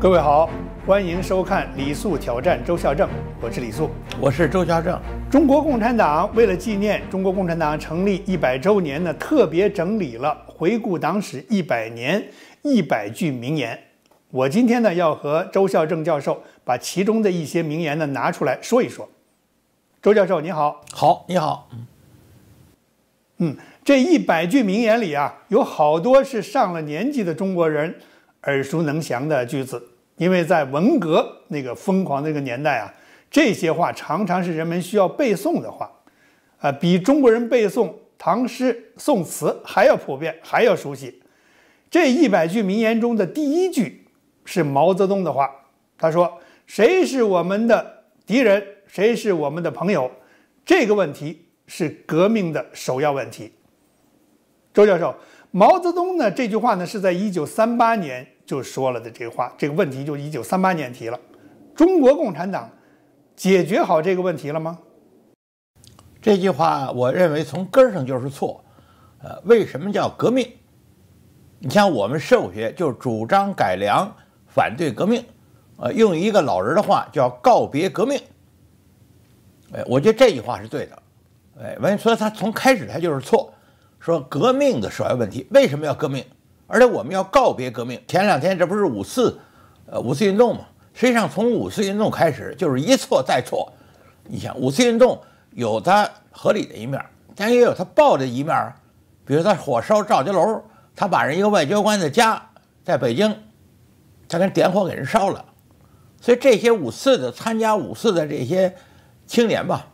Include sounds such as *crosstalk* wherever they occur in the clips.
各位好，欢迎收看《李素挑战周孝正》，我是李素，我是周孝正。中国共产党为了纪念中国共产党成立一百周年呢，特别整理了回顾党史一百年一百句名言。我今天呢要和周孝正教授把其中的一些名言呢拿出来说一说。周教授，你好。好，你好。嗯，嗯，这一百句名言里啊，有好多是上了年纪的中国人。耳熟能详的句子，因为在文革那个疯狂的那个年代啊，这些话常常是人们需要背诵的话，啊，比中国人背诵唐诗宋词还要普遍，还要熟悉。这一百句名言中的第一句是毛泽东的话，他说：“谁是我们的敌人，谁是我们的朋友，这个问题是革命的首要问题。”周教授，毛泽东呢这句话呢是在一九三八年。就说了的这个话，这个问题就一九三八年提了。中国共产党解决好这个问题了吗？这句话我认为从根上就是错。呃，为什么叫革命？你像我们社会学就主张改良，反对革命。呃，用一个老人的话叫告别革命。哎，我觉得这句话是对的。哎，所以说他从开始他就是错，说革命的首要问题为什么要革命？而且我们要告别革命。前两天这不是五四，呃，五四运动嘛？实际上从五四运动开始就是一错再错。你想五四运动有它合理的一面，但也有它暴的一面比如他火烧赵家楼，他把人一个外交官的家在北京，他跟点火给人烧了。所以这些五四的参加五四的这些青年吧，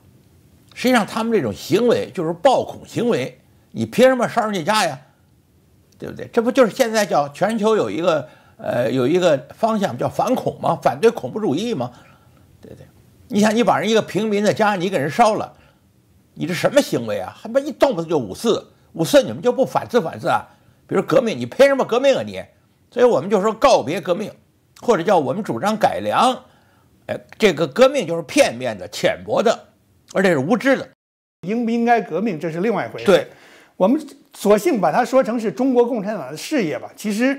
实际上他们这种行为就是暴恐行为。你凭什么烧人家家呀？对不对？这不就是现在叫全球有一个呃有一个方向叫反恐吗？反对恐怖主义吗？对对，你想你把人一个平民的家你给人烧了，你这什么行为啊？还不一动不动就五四，五四你们就不反思反思啊？比如革命，你凭什么革命啊你？所以我们就说告别革命，或者叫我们主张改良。哎，这个革命就是片面的、浅薄的，而且是无知的。应不应该革命，这是另外一回事。对。我们索性把它说成是中国共产党的事业吧。其实，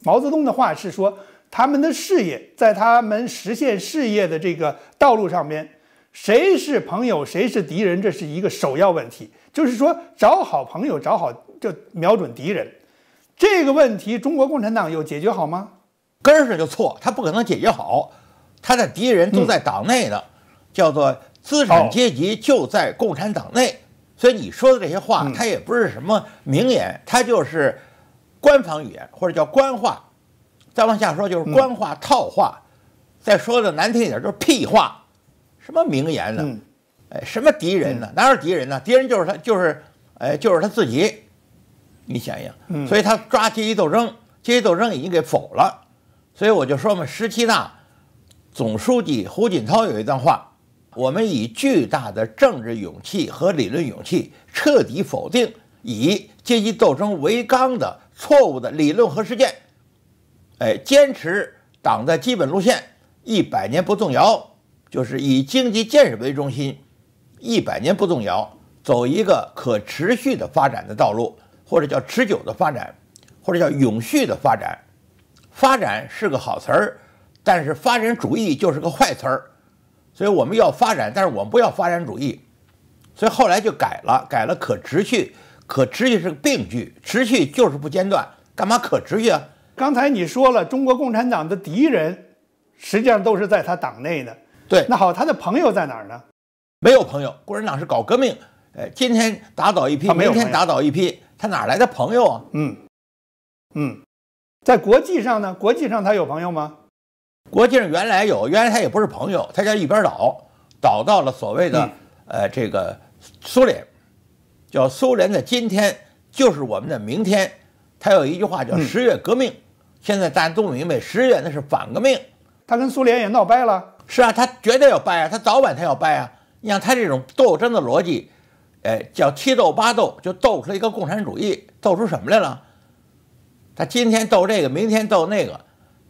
毛泽东的话是说，他们的事业在他们实现事业的这个道路上边，谁是朋友，谁是敌人，这是一个首要问题。就是说，找好朋友，找好就瞄准敌人。这个问题，中国共产党有解决好吗？根儿上就错，他不可能解决好。他的敌人都在党内的，叫做资产阶级就在共产党内。所以你说的这些话，它也不是什么名言，它就是官方语言或者叫官话。再往下说就是官话套话，再说的难听一点就是屁话。什么名言呢？哎，什么敌人呢？哪有敌人呢？敌人就是他，就是哎，就是他自己。你想想，所以他抓阶级斗争，阶级斗争已经给否了。所以我就说嘛，十七大总书记胡锦涛有一段话。我们以巨大的政治勇气和理论勇气，彻底否定以阶级斗争为纲的错误的理论和实践。哎，坚持党的基本路线一百年不动摇，就是以经济建设为中心，一百年不动摇，走一个可持续的发展的道路，或者叫持久的发展，或者叫永续的发展。发展是个好词儿，但是发展主义就是个坏词儿。所以我们要发展，但是我们不要发展主义，所以后来就改了，改了可持续，可持续是个病句，持续就是不间断，干嘛可持续啊？刚才你说了，中国共产党的敌人实际上都是在他党内的，对。那好，他的朋友在哪儿呢？没有朋友，共产党是搞革命，呃，今天打倒一批，明天打倒一批，他哪来的朋友啊？嗯，嗯，在国际上呢？国际上他有朋友吗？国际上原来有，原来他也不是朋友，他叫一边倒，倒到了所谓的呃这个苏联，叫苏联的今天就是我们的明天。他有一句话叫十月革命，现在大家都明白，十月那是反革命。他跟苏联也闹掰了。是啊，他绝对要掰啊，他早晚他要掰啊。你像他这种斗争的逻辑，哎，叫七斗八斗，就斗出了一个共产主义，斗出什么来了？他今天斗这个，明天斗那个。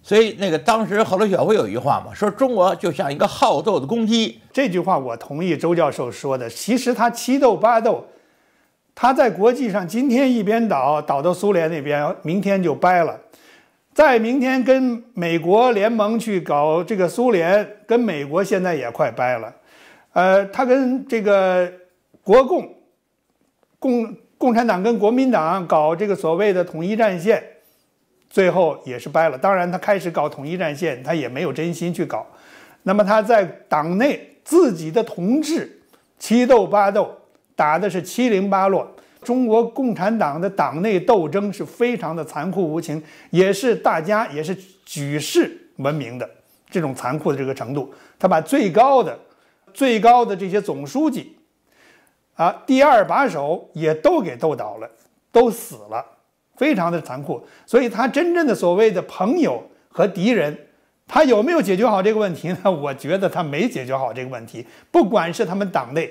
所以那个当时赫鲁晓夫有一句话嘛，说中国就像一个好斗的公鸡。这句话我同意周教授说的。其实他七斗八斗，他在国际上今天一边倒倒到苏联那边，明天就掰了；在明天跟美国联盟去搞这个，苏联跟美国现在也快掰了。呃，他跟这个国共共共产党跟国民党搞这个所谓的统一战线。最后也是掰了。当然，他开始搞统一战线，他也没有真心去搞。那么他在党内自己的同志七斗八斗，打的是七零八落。中国共产党的党内斗争是非常的残酷无情，也是大家也是举世闻名的这种残酷的这个程度。他把最高的、最高的这些总书记啊，第二把手也都给斗倒了，都死了。非常的残酷，所以他真正的所谓的朋友和敌人，他有没有解决好这个问题呢？我觉得他没解决好这个问题。不管是他们党内，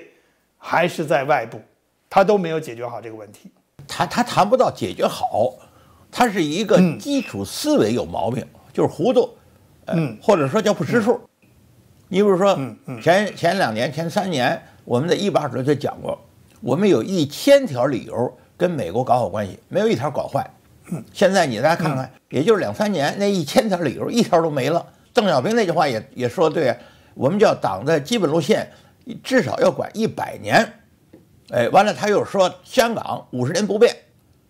还是在外部，他都没有解决好这个问题。他他谈不到解决好，他是一个基础思维有毛病，就是糊涂，嗯，或者说叫不识数。你比如说，前前两年、前三年，我们的一把手就讲过，我们有一千条理由。跟美国搞好关系，没有一条搞坏。现在你再看看，也就是两三年，那一千条理由一条都没了。邓小平那句话也也说对，我们叫党的基本路线至少要管一百年。哎，完了他又说香港五十年不变，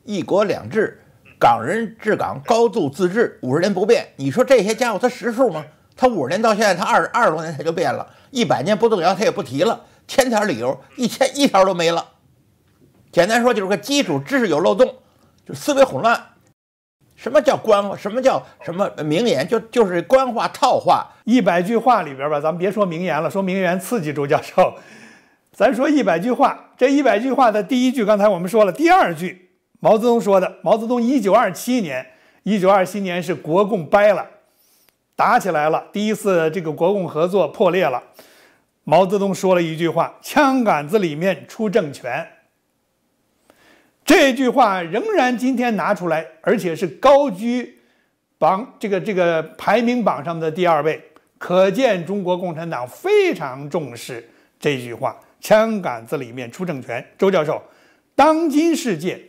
一国两制，港人治港，高度自治，五十年不变。你说这些家伙他实数吗？他五十年到现在，他二二十多年他就变了。一百年不动摇他也不提了，千条理由一千一条都没了。简单说就是个基础知识有漏洞，就思维混乱。什么叫官？什么叫什么名言？就就是官话套话。一百句话里边吧，咱们别说名言了，说名言刺激周教授。*laughs* 咱说一百句话，这一百句话的第一句刚才我们说了，第二句毛泽东说的。毛泽东一九二七年，一九二七年是国共掰了，打起来了，第一次这个国共合作破裂了。毛泽东说了一句话：“枪杆子里面出政权。”这句话仍然今天拿出来，而且是高居榜这个这个排名榜上的第二位，可见中国共产党非常重视这句话。枪杆子里面出政权。周教授，当今世界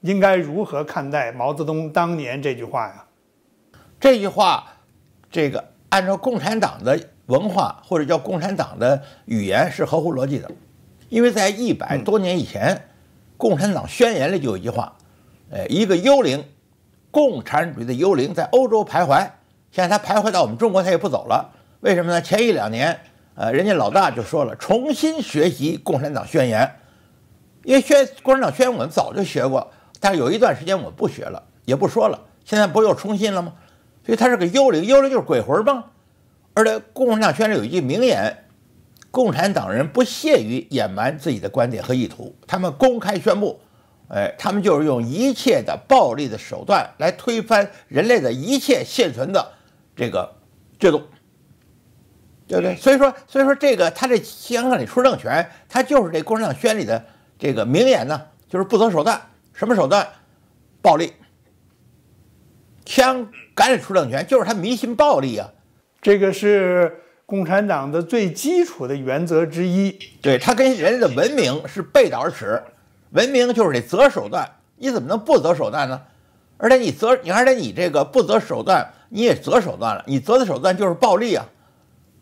应该如何看待毛泽东当年这句话呀？这句话，这个按照共产党的文化或者叫共产党的语言是合乎逻辑的，因为在一百多年以前。共产党宣言里就有一句话，呃，一个幽灵，共产主义的幽灵在欧洲徘徊。现在他徘徊到我们中国，他也不走了。为什么呢？前一两年，呃，人家老大就说了，重新学习共产党宣言，因为宣共产党宣言我们早就学过，但是有一段时间我们不学了，也不说了。现在不又重新了吗？所以它是个幽灵，幽灵就是鬼魂嘛。而且共产党宣言有一句名言。共产党人不屑于隐瞒自己的观点和意图，他们公开宣布，哎，他们就是用一切的暴力的手段来推翻人类的一切现存的这个制度，对不对？所以说，所以说这个他这香港里出政权，他就是这共产党宣里的这个名言呢，就是不择手段，什么手段？暴力。枪杆里出政权，就是他迷信暴力啊，这个是。共产党的最基础的原则之一，对它跟人类的文明是背道而驰。文明就是得择手段，你怎么能不择手段呢？而且你择，你而且你这个不择手段，你也择手段了。你择的手段就是暴力啊，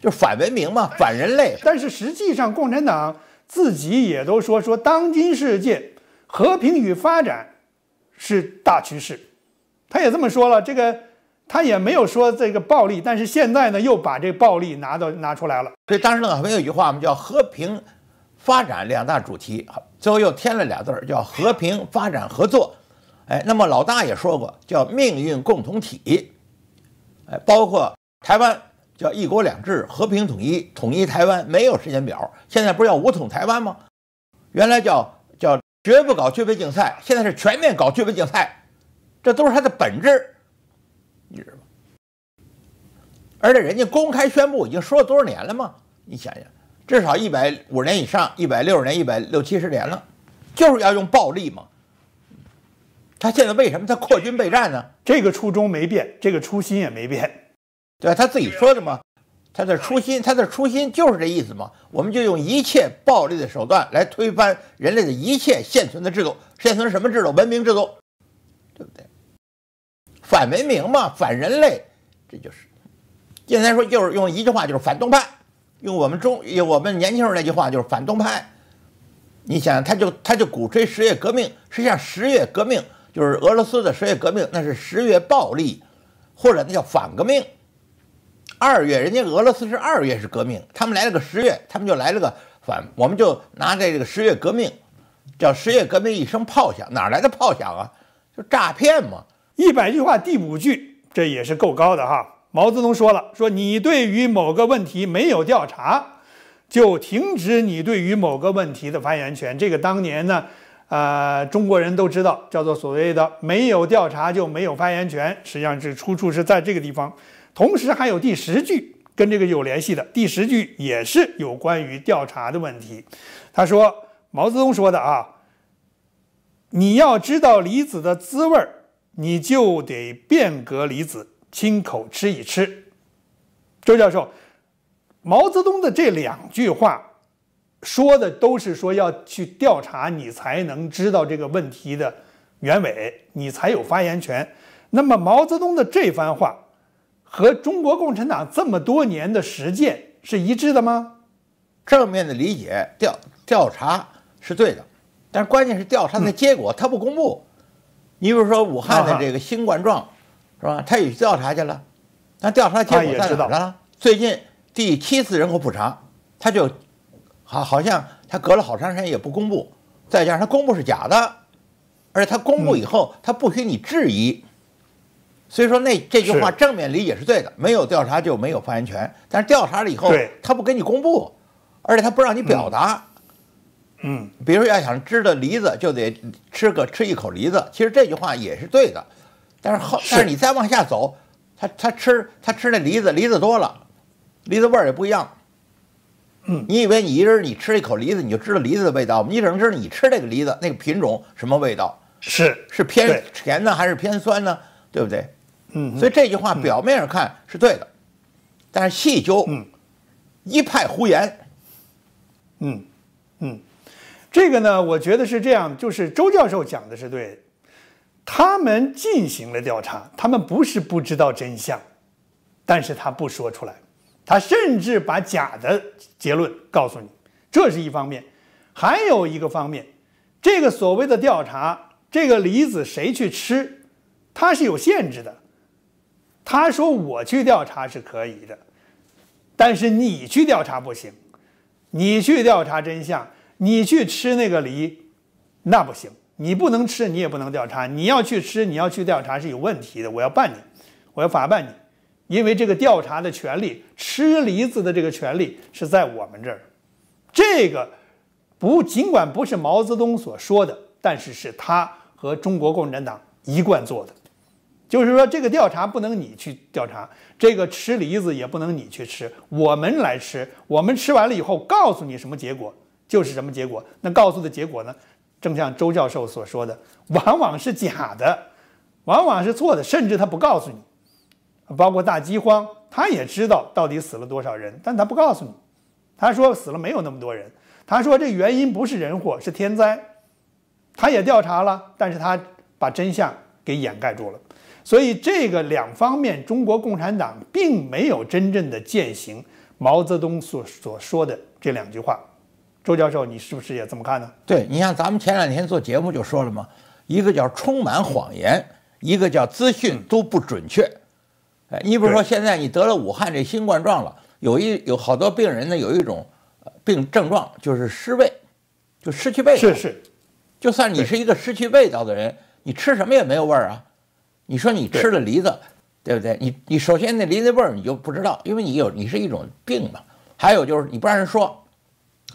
就是反文明嘛，反人类。但是实际上，共产党自己也都说，说当今世界和平与发展是大趋势，他也这么说了。这个。他也没有说这个暴力，但是现在呢，又把这暴力拿到拿出来了。所以当时邓小平有句话，我们叫和平、发展两大主题，最后又添了俩字儿，叫和平发展合作。哎，那么老大也说过，叫命运共同体。哎，包括台湾叫一国两制、和平统一、统一台湾没有时间表。现在不是要武统台湾吗？原来叫叫绝不搞军备竞赛，现在是全面搞军备竞赛，这都是它的本质。知道吗？而且人家公开宣布已经说了多少年了吗？你想想，至少一百五十年以上，一百六十年，一百六七十年了，就是要用暴力嘛。他现在为什么他扩军备战呢？这个初衷没变，这个初心也没变，*laughs* 对吧？他自己说的嘛，他的初心，他的初心就是这意思嘛。我们就用一切暴力的手段来推翻人类的一切现存的制度，现存什么制度？文明制度。反文明嘛，反人类，这就是。现在说就是用一句话，就是反动派。用我们中，用我们年轻人那句话，就是反动派。你想，他就他就鼓吹十月革命，实际上十月革命就是俄罗斯的十月革命，那是十月暴力，或者那叫反革命。二月人家俄罗斯是二月是革命，他们来了个十月，他们就来了个反，我们就拿这个十月革命，叫十月革命一声炮响，哪来的炮响啊？就诈骗嘛。一百句话第五句，这也是够高的哈。毛泽东说了：“说你对于某个问题没有调查，就停止你对于某个问题的发言权。”这个当年呢，呃，中国人都知道，叫做所谓的“没有调查就没有发言权”。实际上是出处是在这个地方。同时还有第十句跟这个有联系的，第十句也是有关于调查的问题。他说：“毛泽东说的啊，你要知道梨子的滋味儿。”你就得变革离子亲口吃一吃，周教授，毛泽东的这两句话说的都是说要去调查，你才能知道这个问题的原委，你才有发言权。那么毛泽东的这番话和中国共产党这么多年的实践是一致的吗？正面的理解调调查是对的，但关键是调查的结果他不公布。你比如说武汉的这个新冠状，是吧？他也调查去了，那调查结果在哪儿了？最近第七次人口普查，他就，好，好像他隔了好长时间也不公布，再加上他公布是假的，而且他公布以后他不许你质疑，所以说那这句话正面理解是对的，没有调查就没有发言权，但是调查了以后，他不给你公布，而且他不让你表达。嗯，比如说要想知道梨子，就得吃个吃一口梨子。其实这句话也是对的，但是后但是你再往下走，他他吃他吃那梨子，梨子多了，梨子味儿也不一样。嗯，你以为你一人你吃一口梨子，你就知道梨子的味道吗？你只能知道你吃这个梨子那个品种什么味道，是是偏甜呢还是偏酸呢？对不对？嗯，所以这句话表面上看是对的，但是细究，嗯，一派胡言。嗯，嗯。这个呢，我觉得是这样，就是周教授讲的是对，他们进行了调查，他们不是不知道真相，但是他不说出来，他甚至把假的结论告诉你，这是一方面，还有一个方面，这个所谓的调查，这个离子谁去吃，它是有限制的，他说我去调查是可以的，但是你去调查不行，你去调查真相。你去吃那个梨，那不行。你不能吃，你也不能调查。你要去吃，你要去调查是有问题的。我要办你，我要法办你，因为这个调查的权利，吃梨子的这个权利是在我们这儿。这个不，尽管不是毛泽东所说的，但是是他和中国共产党一贯做的。就是说，这个调查不能你去调查，这个吃梨子也不能你去吃，我们来吃。我们吃完了以后，告诉你什么结果。就是什么结果？那告诉的结果呢？正像周教授所说的，往往是假的，往往是错的，甚至他不告诉你。包括大饥荒，他也知道到底死了多少人，但他不告诉你。他说死了没有那么多人，他说这原因不是人祸，是天灾。他也调查了，但是他把真相给掩盖住了。所以这个两方面，中国共产党并没有真正的践行毛泽东所所说的这两句话。周教授，你是不是也这么看呢？对，你像咱们前两天做节目就说了嘛，一个叫充满谎言，一个叫资讯都不准确。哎，你比如说现在你得了武汉这新冠状了，有一有好多病人呢，有一种病症状就是失味，就失去味。道。是是。就算你是一个失去味道的人，你吃什么也没有味儿啊。你说你吃了梨子，对不对？你你首先那梨子味儿你就不知道，因为你有你是一种病嘛。还有就是你不让人说。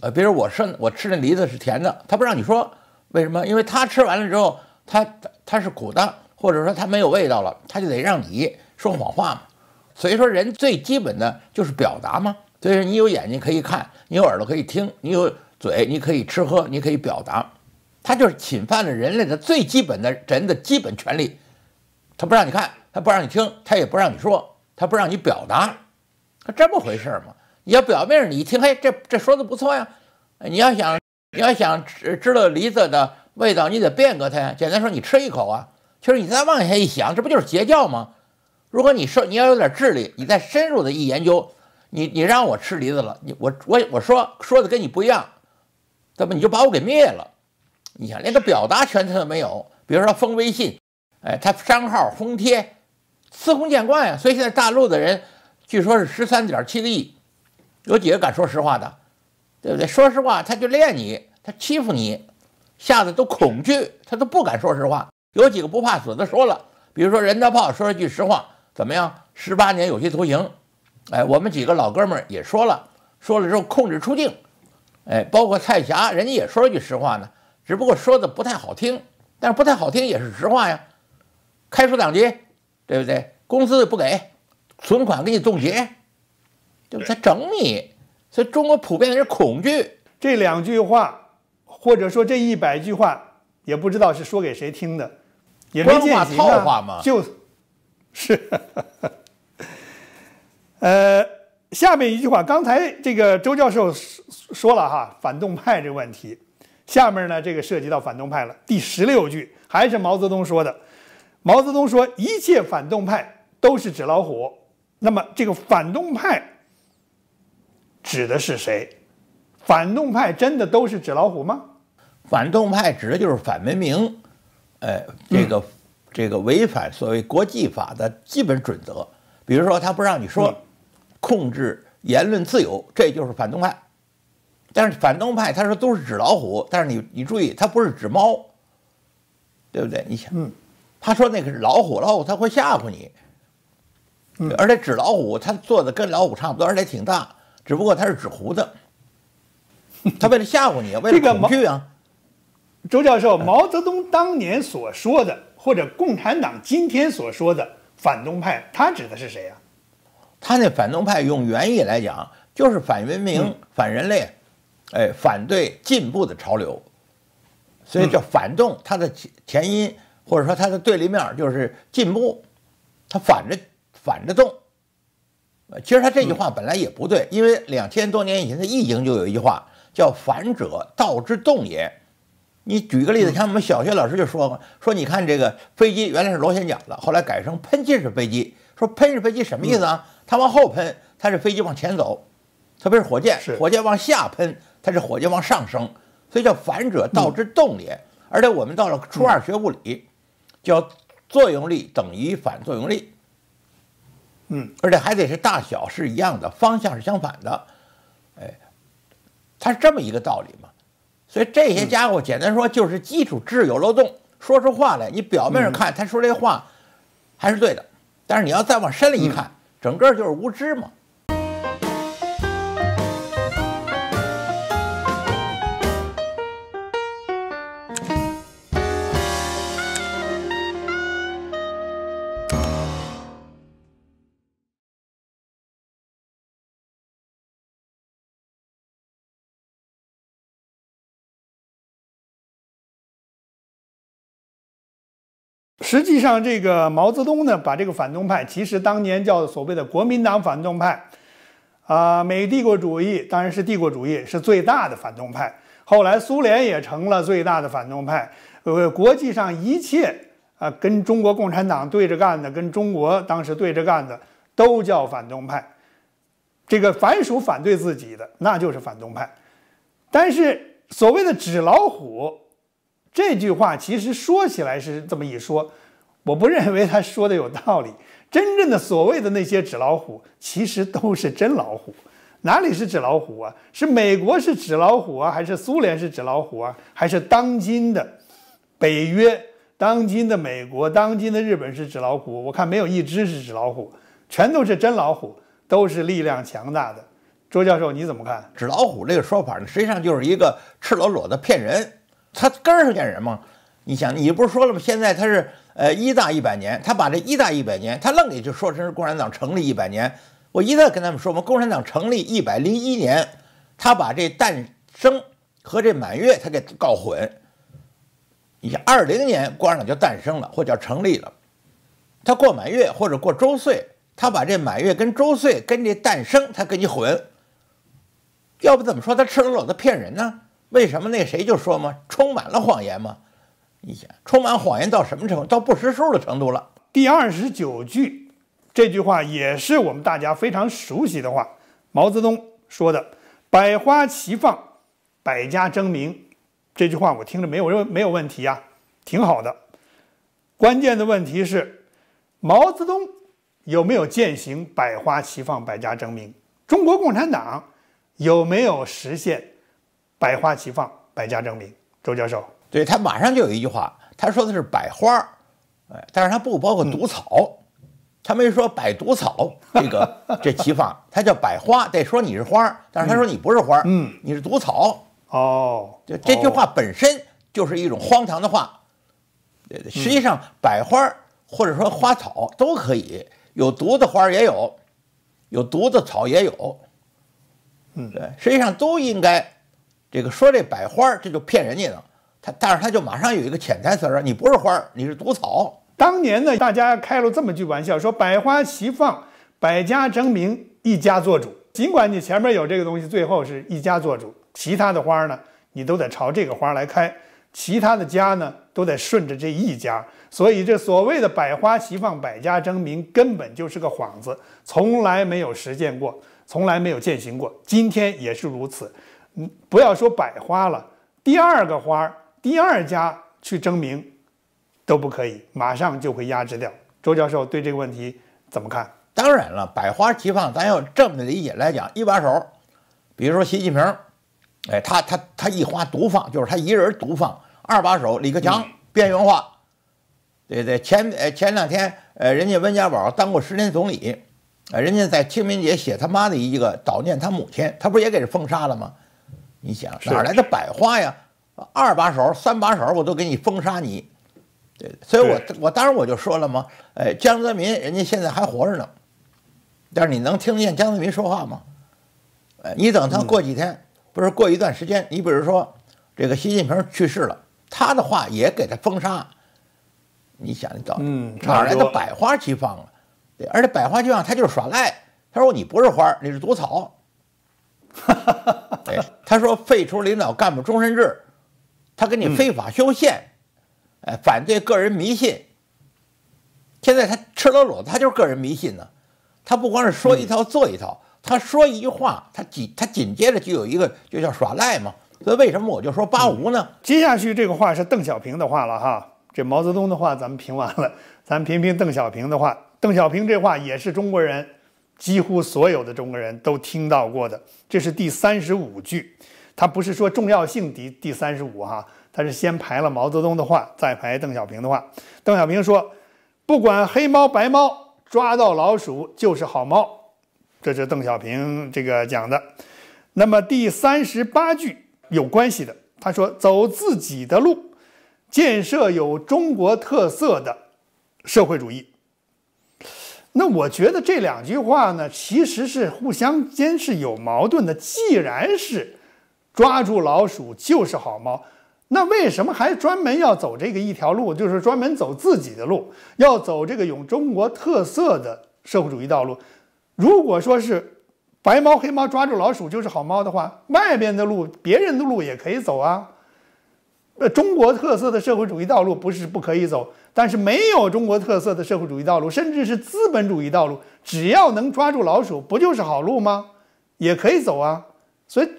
呃，比如我吃我吃那梨子是甜的，他不让你说为什么？因为他吃完了之后，他他是苦的，或者说他没有味道了，他就得让你说谎话嘛。所以说人最基本的就是表达嘛。所以说你有眼睛可以看，你有耳朵可以听，你有嘴，你可以吃喝，你可以表达。他就是侵犯了人类的最基本的人的基本权利。他不让你看，他不让你听，他也不让你说，他不让你表达，他这么回事儿吗？你要表面上你一听，嘿，这这说的不错呀。你要想你要想知道梨子的味道，你得变革它呀。简单说，你吃一口啊。其实你再往下一想，这不就是截教吗？如果你说你要有点智力，你再深入的一研究，你你让我吃梨子了，你我我我说说的跟你不一样，怎么你就把我给灭了？你想连个表达权他都没有，比如说封微信，哎，他商号封贴，司空见惯呀。所以现在大陆的人，据说是十三点七个亿。有几个敢说实话的，对不对？说实话，他就练你，他欺负你，吓得都恐惧，他都不敢说实话。有几个不怕死的说了，比如说任大炮说了句实话，怎么样？十八年有期徒刑。哎，我们几个老哥们儿也说了，说了之后控制出境。哎，包括蔡霞，人家也说了句实话呢，只不过说的不太好听，但是不太好听也是实话呀。开除党籍，对不对？工资不给，存款给你冻结。就在整你，所以中国普遍的是恐惧。这两句话，或者说这一百句话，也不知道是说给谁听的，也官话套话嘛，就是。*laughs* 呃，下面一句话，刚才这个周教授说了哈，反动派这个问题，下面呢这个涉及到反动派了。第十六句还是毛泽东说的，毛泽东说一切反动派都是纸老虎。那么这个反动派。指的是谁？反动派真的都是纸老虎吗？反动派指的就是反文明，哎，这个这个违反所谓国际法的基本准则，比如说他不让你说，控制言论自由，这就是反动派。但是反动派他说都是纸老虎，但是你你注意，他不是纸猫，对不对？你想，嗯，他说那个是老虎，老虎他会吓唬你，嗯，而且纸老虎他做的跟老虎差不多，而且挺大。只不过他是纸糊的，他为了吓唬你，为了恐惧啊。周教授，毛泽东当年所说的，或者共产党今天所说的反动派，他指的是谁啊？他那反动派用原意来讲，就是反文明、反人类，哎，反对进步的潮流，所以叫反动。它的前因或者说它的对立面就是进步，他反着反着动。其实他这句话本来也不对，因为两千多年以前的易经就有一句话叫“反者道之动也”。你举个例子，像我们小学老师就说过，说你看这个飞机原来是螺旋桨的，后来改成喷气式飞机。说喷式飞机什么意思啊？它往后喷，它是飞机往前走。特别是火箭，火箭往下喷，它是火箭往上升，所以叫反者道之动也。而且我们到了初二学物理，叫作用力等于反作用力。嗯，而且还得是大小是一样的，方向是相反的，哎，它是这么一个道理嘛。所以这些家伙，简单说就是基础知识有漏洞。说出话来，你表面上看他说这话还是对的，但是你要再往深里一看，整个就是无知嘛。实际上，这个毛泽东呢，把这个反动派，其实当年叫所谓的国民党反动派，啊，美帝国主义当然是帝国主义是最大的反动派，后来苏联也成了最大的反动派，呃，国际上一切啊跟中国共产党对着干的，跟中国当时对着干的都叫反动派，这个反属反对自己的那就是反动派，但是所谓的纸老虎。这句话其实说起来是这么一说，我不认为他说的有道理。真正的所谓的那些纸老虎，其实都是真老虎。哪里是纸老虎啊？是美国是纸老虎啊？还是苏联是纸老虎啊？还是当今的北约、当今的美国、当今的日本是纸老虎？我看没有一只是纸老虎，全都是真老虎，都是力量强大的。周教授你怎么看？纸老虎这个说法呢，实际上就是一个赤裸裸的骗人。他根儿上见人吗？你想，你不是说了吗？现在他是呃一大一百年，他把这一大一百年，他愣也就说成是共产党成立一百年。我一再跟他们说，我们共产党成立一百零一年，他把这诞生和这满月他给搞混。你想，二零年共产党就诞生了，或叫成立了，他过满月或者过周岁，他把这满月跟周岁跟这诞生他给你混，要不怎么说他赤裸裸的骗人呢？为什么那谁就说嘛，充满了谎言嘛？你想，充满谎言到什么程度？到不识数的程度了。第二十九句，这句话也是我们大家非常熟悉的话，毛泽东说的“百花齐放，百家争鸣”。这句话我听着没有没有问题呀，挺好的。关键的问题是，毛泽东有没有践行“百花齐放，百家争鸣”？中国共产党有没有实现？百花齐放，百家争鸣。周教授，对他马上就有一句话，他说的是百花，哎，但是它不包括毒草，他没说百毒草。这个这齐放，他叫百花，得说你是花，但是他说你不是花，嗯，你是毒草。哦，这这句话本身就是一种荒唐的话。实际上，百花或者说花草都可以，有毒的花也有，有毒的草也有。嗯，对，实际上都应该。这个说这百花这就骗人家的，他但是他就马上有一个潜台词儿，你不是花儿，你是毒草。当年呢，大家开了这么句玩笑，说百花齐放，百家争鸣，一家做主。尽管你前面有这个东西，最后是一家做主，其他的花儿呢，你都得朝这个花儿来开，其他的家呢，都得顺着这一家。所以这所谓的百花齐放，百家争鸣，根本就是个幌子，从来没有实践过，从来没有践行过，今天也是如此。你不要说百花了，第二个花，第二家去争名，都不可以，马上就会压制掉。周教授对这个问题怎么看？当然了，百花齐放，咱要这么理解来讲，一把手，比如说习近平，哎，他他他一花独放，就是他一人独放。二把手李克强边缘化，对对，前呃前两天，呃人家温家宝当过十年总理，呃，人家在清明节写他妈的一个悼念他母亲，他不也给封杀了吗？你想哪来的百花呀？二把手、三把手我都给你封杀你，对，所以我我当时我就说了嘛，哎，江泽民人家现在还活着呢，但是你能听得见江泽民说话吗？哎，你等他过几天，不是过一段时间，你比如说这个习近平去世了，他的话也给他封杀，你想你早哪来的百花齐放啊？对，而且百花齐放他就是耍赖，他说你不是花，你是毒草。哈哈哈！哎，他说废除领导干部终身制，他给你非法修宪，哎，反对个人迷信。现在他赤裸裸，他就是个人迷信呢。他不光是说一套做一套，他说一句话，他紧他紧接着就有一个，就叫耍赖嘛。所以为什么我就说八无呢？接下去这个话是邓小平的话了哈。这毛泽东的话咱们评完了，咱评评邓小平的话。邓小平这话也是中国人。几乎所有的中国人都听到过的，这是第三十五句，他不是说重要性第第三十五哈，他是先排了毛泽东的话，再排邓小平的话。邓小平说：“不管黑猫白猫，抓到老鼠就是好猫。”这是邓小平这个讲的。那么第三十八句有关系的，他说：“走自己的路，建设有中国特色的社会主义。”那我觉得这两句话呢，其实是互相间是有矛盾的。既然是抓住老鼠就是好猫，那为什么还专门要走这个一条路，就是专门走自己的路，要走这个有中国特色的社会主义道路？如果说是白猫黑猫抓住老鼠就是好猫的话，外边的路、别人的路也可以走啊。呃，中国特色的社会主义道路不是不可以走，但是没有中国特色的社会主义道路，甚至是资本主义道路，只要能抓住老鼠，不就是好路吗？也可以走啊。所以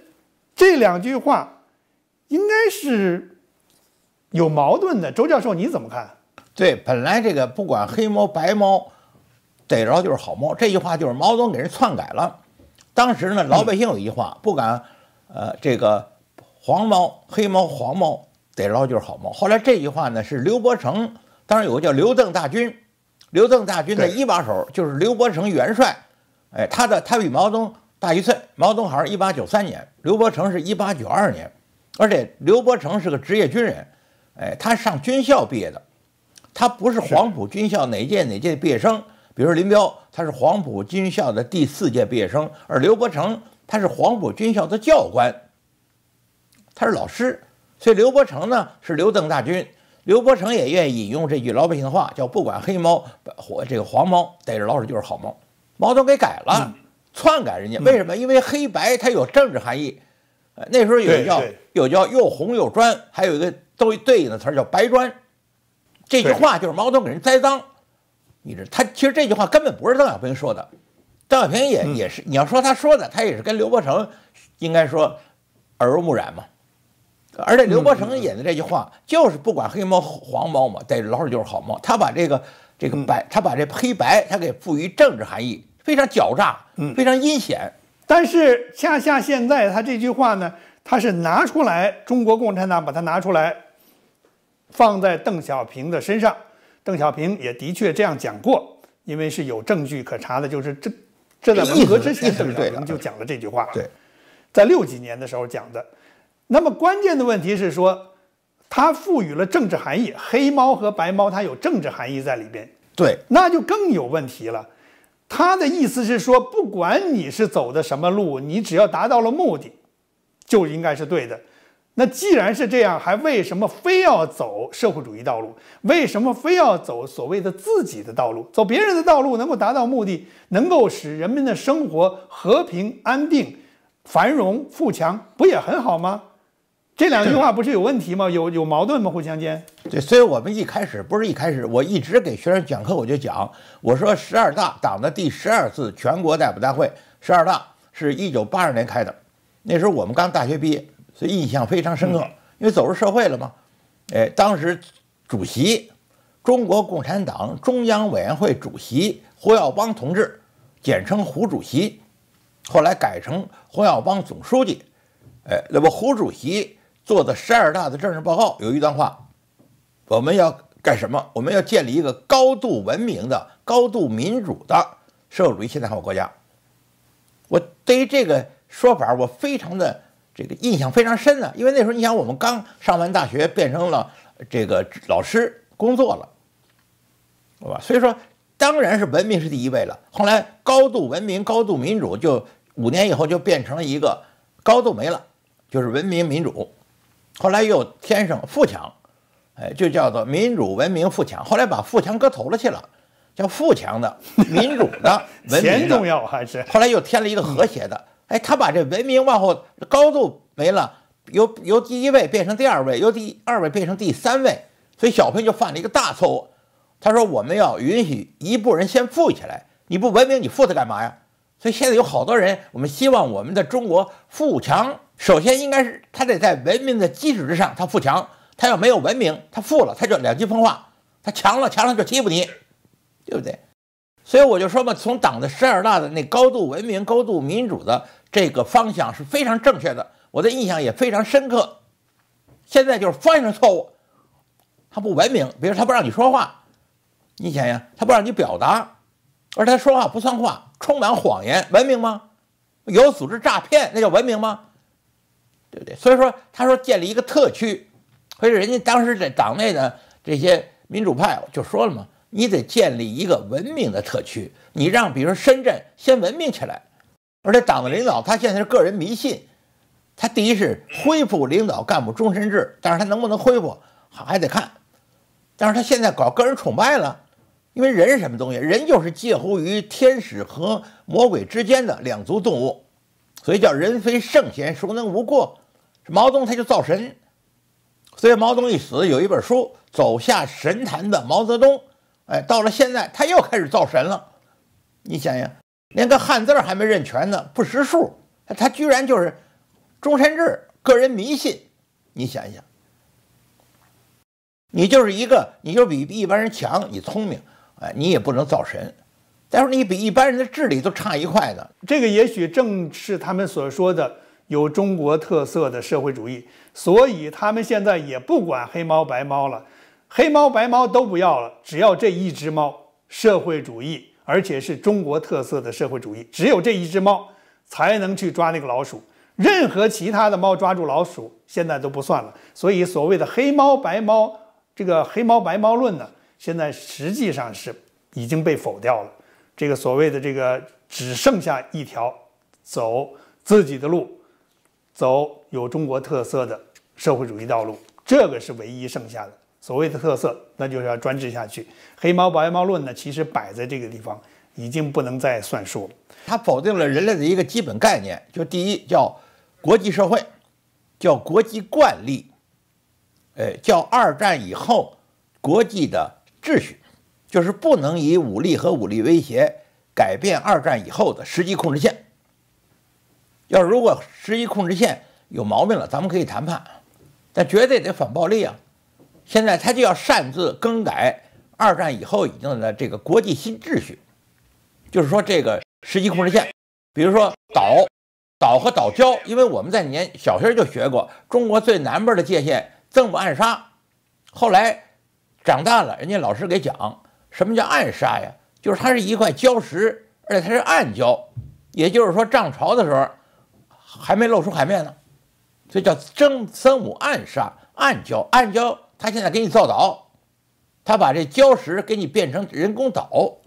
这两句话应该是有矛盾的。周教授你怎么看？对，本来这个不管黑猫白猫，逮着就是好猫，这句话就是毛泽东给人篡改了。当时呢，老百姓有一句话，不敢，呃，这个黄猫黑猫黄猫。得着就是好猫。后来这句话呢，是刘伯承。当时有个叫刘邓大军，刘邓大军的一把手就是刘伯承元帅。哎，他的他比毛泽东大一岁。毛泽东好像一八九三年，刘伯承是一八九二年。而且刘伯承是个职业军人。哎，他上军校毕业的，他不是黄埔军校哪届哪届毕业生。比如说林彪，他是黄埔军校的第四届毕业生，而刘伯承他是黄埔军校的教官，他是老师。所以刘伯承呢是刘邓大军，刘伯承也愿意引用这句老百姓的话，叫不管黑猫或这个黄猫逮着老鼠就是好猫。毛泽东给改了，篡改人家为什么？因为黑白它有政治含义。那时候有叫有叫又红又专，还有一个都对应的词儿叫白专。这句话就是毛泽东给人栽赃，你知道他其实这句话根本不是邓小平说的，邓小平也也是你要说他说的，他也是跟刘伯承应该说耳濡目染嘛。而且刘伯承演的这句话就是不管黑猫黄猫嘛，逮老鼠就是好猫。他把这个这个白，他把这黑白他给赋予政治含义，非常狡诈，非常阴险。但是恰恰现在他这句话呢，他是拿出来中国共产党把它拿出来，放在邓小平的身上。邓小平也的确这样讲过，因为是有证据可查的，就是这这在文革之前，邓小平就讲了这句话，对，在六几年的时候讲的。那么关键的问题是说，它赋予了政治含义，黑猫和白猫它有政治含义在里边，对，那就更有问题了。他的意思是说，不管你是走的什么路，你只要达到了目的，就应该是对的。那既然是这样，还为什么非要走社会主义道路？为什么非要走所谓的自己的道路？走别人的道路能够达到目的，能够使人民的生活和平安定、繁荣富强，不也很好吗？这两句话不是有问题吗？有有矛盾吗？互相间对，所以我们一开始不是一开始，我一直给学生讲课，我就讲，我说十二大党的第十二次全国代表大会，十二大是一九八二年开的，那时候我们刚大学毕业，所以印象非常深刻，因为走入社会了嘛。哎，当时主席，中国共产党中央委员会主席胡耀邦同志，简称胡主席，后来改成胡耀邦总书记。哎，那么胡主席。做的十二大的政治报告有一段话，我们要干什么？我们要建立一个高度文明的、高度民主的社会主义现代化国家。我对于这个说法，我非常的这个印象非常深呢。因为那时候你想，我们刚上完大学，变成了这个老师工作了，对吧？所以说，当然是文明是第一位了。后来高度文明、高度民主，就五年以后就变成了一个高度没了，就是文明民主。后来又添上富强，哎，就叫做民主、文明、富强。后来把富强搁头了去了，叫富强的 *laughs* 民主的文明重要还是？后来又添了一个和谐的，哎，他把这文明往后高度没了，由由第一位变成第二位，由第二位变成第三位。所以小平就犯了一个大错误，他说我们要允许一部人先富起来，你不文明，你富他干嘛呀？所以现在有好多人，我们希望我们的中国富强。首先，应该是他得在文明的基础之上，他富强。他要没有文明，他富了他就两极分化，他强了强了就欺负你，对不对？所以我就说嘛，从党的十二大的那高度文明、高度民主的这个方向是非常正确的，我的印象也非常深刻。现在就是犯上错误，他不文明，比如他不让你说话，你想想，他不让你表达，而他说话不算话，充满谎言，文明吗？有组织诈骗，那叫文明吗？对不对？所以说，他说建立一个特区，所以人家当时在党内的这些民主派就说了嘛，你得建立一个文明的特区，你让比如说深圳先文明起来。而且党的领导他现在是个人迷信，他第一是恢复领导干部终身制，但是他能不能恢复还还得看。但是他现在搞个人崇拜了，因为人是什么东西，人就是介乎于天使和魔鬼之间的两足动物，所以叫人非圣贤，孰能无过？毛泽东他就造神，所以毛泽东一死，有一本书《走下神坛的毛泽东》。哎，到了现在，他又开始造神了。你想想，连个汉字儿还没认全呢，不识数，他居然就是终身制个人迷信。你想想，你就是一个，你就比一般人强，你聪明，哎，你也不能造神。再说你比一般人的智力都差一块的，这个也许正是他们所说的。有中国特色的社会主义，所以他们现在也不管黑猫白猫了，黑猫白猫都不要了，只要这一只猫，社会主义，而且是中国特色的社会主义，只有这一只猫才能去抓那个老鼠，任何其他的猫抓住老鼠现在都不算了。所以所谓的黑猫白猫，这个黑猫白猫论呢，现在实际上是已经被否掉了。这个所谓的这个只剩下一条，走自己的路。走有中国特色的社会主义道路，这个是唯一剩下的所谓的特色，那就是要专制下去。黑猫白猫论呢，其实摆在这个地方已经不能再算数了，它否定了人类的一个基本概念，就第一叫国际社会，叫国际惯例，呃，叫二战以后国际的秩序，就是不能以武力和武力威胁改变二战以后的实际控制线。要如果实际控制线有毛病了，咱们可以谈判，但绝对得反暴力啊！现在他就要擅自更改二战以后已经的这个国际新秩序，就是说这个实际控制线，比如说岛、岛和岛礁，因为我们在年小学就学过，中国最南边的界限曾母暗沙。后来长大了，人家老师给讲什么叫暗沙呀，就是它是一块礁石，而且它是暗礁，也就是说涨潮的时候。还没露出海面呢，所以叫真三五暗杀暗礁暗礁。他现在给你造岛，他把这礁石给你变成人工岛，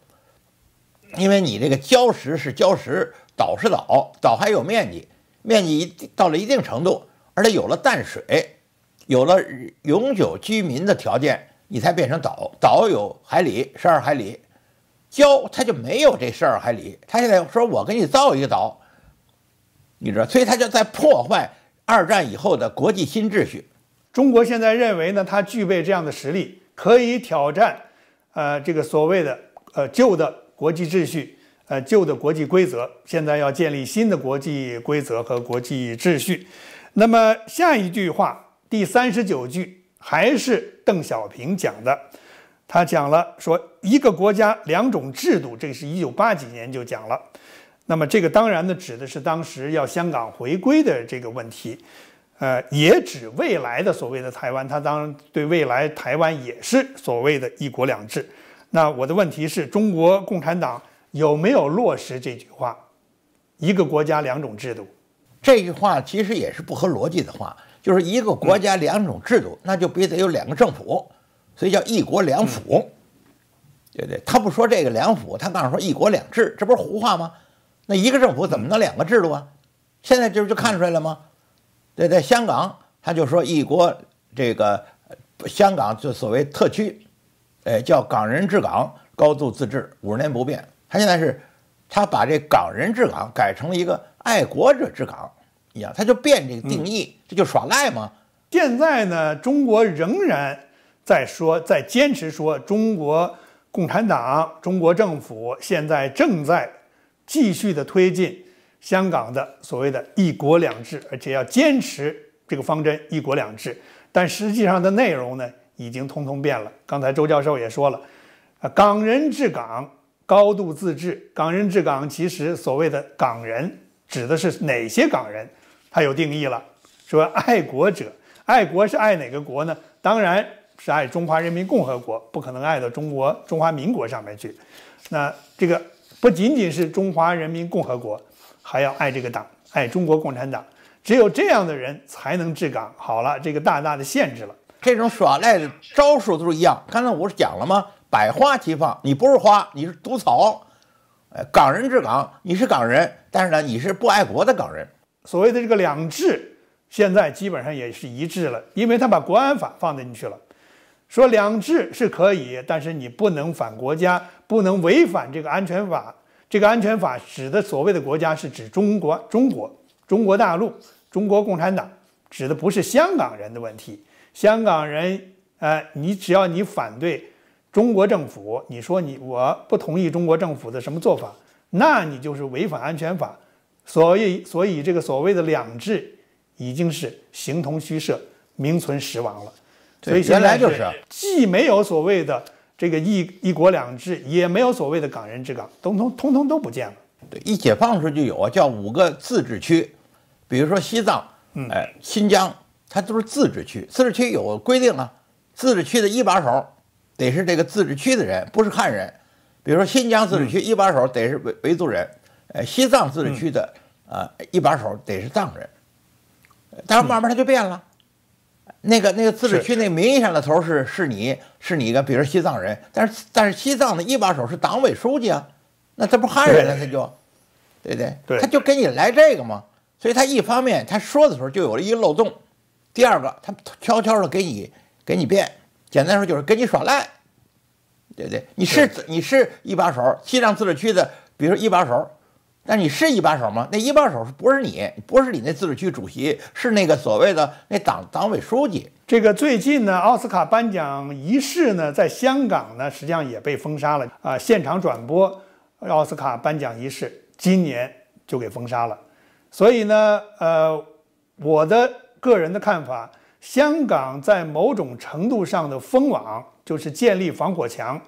因为你这个礁石是礁石，岛是岛，岛还有面积，面积一到了一定程度，而且有了淡水，有了永久居民的条件，你才变成岛。岛有海里十二海里，礁它就没有这十二海里。他现在说我给你造一个岛。你知道，所以他就在破坏二战以后的国际新秩序。中国现在认为呢，他具备这样的实力，可以挑战，呃，这个所谓的呃旧的国际秩序，呃，旧的国际规则。现在要建立新的国际规则和国际秩序。那么下一句话，第三十九句还是邓小平讲的，他讲了说一个国家两种制度，这个是一九八几年就讲了。那么这个当然呢，指的是当时要香港回归的这个问题，呃，也指未来的所谓的台湾，它当然对未来台湾也是所谓的一国两制。那我的问题是中国共产党有没有落实这句话？一个国家两种制度，这句话其实也是不合逻辑的话，就是一个国家两种制度，那就必须得有两个政府，所以叫一国两府，对对？他不说这个两府，他告诉说一国两制，这不是胡话吗？那一个政府怎么能两个制度啊？现在就就看出来了吗？对，在香港，他就说一国这个香港就所谓特区，呃，叫港人治港，高度自治，五十年不变。他现在是，他把这港人治港改成了一个爱国者治港，一样，他就变这个定义，这就耍赖吗？现在呢，中国仍然在说，在坚持说，中国共产党、中国政府现在正在。继续的推进香港的所谓的一国两制，而且要坚持这个方针一国两制，但实际上的内容呢已经通通变了。刚才周教授也说了，啊，港人治港，高度自治。港人治港，其实所谓的港人指的是哪些港人？他有定义了，说爱国者，爱国是爱哪个国呢？当然是爱中华人民共和国，不可能爱到中国中华民国上面去。那这个。不仅仅是中华人民共和国，还要爱这个党，爱中国共产党。只有这样的人才能治港。好了，这个大大的限制了。这种耍赖的招数都是一样。刚才我是讲了吗？百花齐放，你不是花，你是毒草。哎，港人治港，你是港人，但是呢，你是不爱国的港人。所谓的这个两制，现在基本上也是一致了，因为他把国安法放进去，了说两制是可以，但是你不能反国家。不能违反这个安全法。这个安全法指的所谓的国家，是指中国、中国、中国大陆、中国共产党，指的不是香港人的问题。香港人，呃，你只要你反对中国政府，你说你我不同意中国政府的什么做法，那你就是违反安全法。所以，所以这个所谓的“两制”已经是形同虚设、名存实亡了。所以原来就是，既没有所谓的。这个一一国两制也没有所谓的港人治港，通通通通都不见了。对，一解放的时候就有啊，叫五个自治区，比如说西藏，哎，新疆，它都是自治区。自治区有规定啊，自治区的一把手得是这个自治区的人，不是汉人。比如说新疆自治区一把手得是维维族人，呃，西藏自治区的啊一把手得是藏人。但是慢慢它就变了。那个那个自治区那名义上的头是是你是你的，比如西藏人，但是但是西藏的一把手是党委书记啊，那他不汉人了，他就，对不对？他就给你来这个嘛。所以他一方面他说的时候就有了一个漏洞，第二个他悄悄的给你给你变，简单说就是给你耍赖，对不对？你是你是一把手，西藏自治区的，比如一把手。那你是一把手吗？那一把手不是你，不是你那自治区主席，是那个所谓的那党党委书记。这个最近呢，奥斯卡颁奖仪式呢，在香港呢，实际上也被封杀了啊，现场转播奥斯卡颁奖仪式今年就给封杀了。所以呢，呃，我的个人的看法，香港在某种程度上的封网，就是建立防火墙，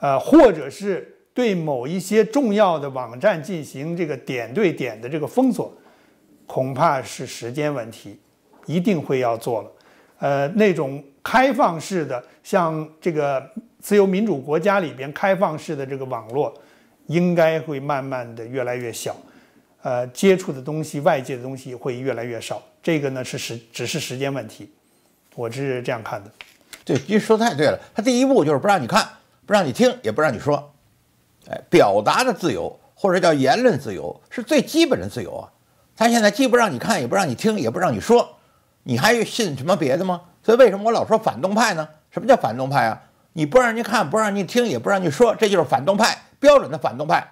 呃，或者是。对某一些重要的网站进行这个点对点的这个封锁，恐怕是时间问题，一定会要做了。呃，那种开放式的，像这个自由民主国家里边开放式的这个网络，应该会慢慢的越来越小，呃，接触的东西、外界的东西会越来越少。这个呢是时只是时间问题，我是这样看的。对，您说太对了。他第一步就是不让你看，不让你听，也不让你说。哎，表达的自由或者叫言论自由是最基本的自由啊！他现在既不让你看，也不让你听，也不让你说，你还信什么别的吗？所以为什么我老说反动派呢？什么叫反动派啊？你不让你看，不让你听，也不让你说，这就是反动派标准的反动派。